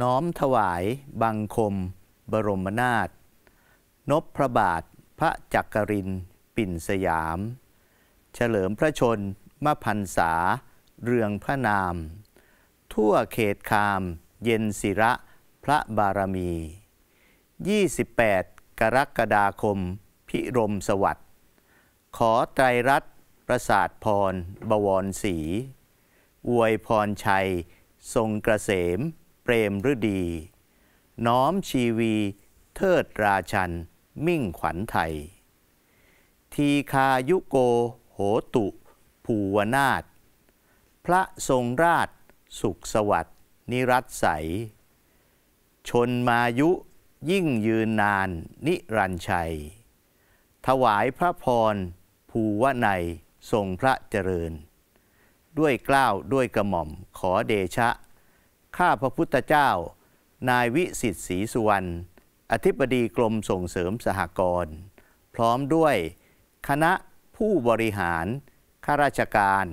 น้อมถวายบังคม บรมนาถนบพระบาทพระจักริน ปิ่นสยาม เฉลิมพระชนมพันษา เรืองพระนาม ทั่วเขตคาม เย็นศิระ พระบารมี 28กรกฎาคม พิรมสวัสดิ์ขอไตรรัตน์ประสาทพร บวรศรีอวยพรชัย ทรงกระเสมเปรมฤดี น้อมชีวีเทิดราชัน มิ่งขวัญไทย ทีคายุโกโหตุ ภูวนาฏพระทรงราช สุขสวัสดินิรัตใสชนมายุยิ่งยืนนานนิรันชัย ถวายพระพรภูวนัยทรงพระเจริญ ด้วยกล้าวด้วยกระหม่อมขอเดชะข้าพระพุทธเจ้า นายวิสิทธิ์ศรีสุวรรณอธิบดีกรมส่งเสริมสหกรณ์ พร้อมด้วย คณะผู้บริหารข้าราชการ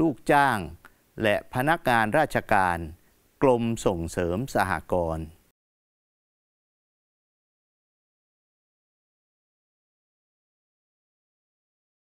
ลูกจ้าง และพนักงานราชการกรมส่งเสริมสหกรณ์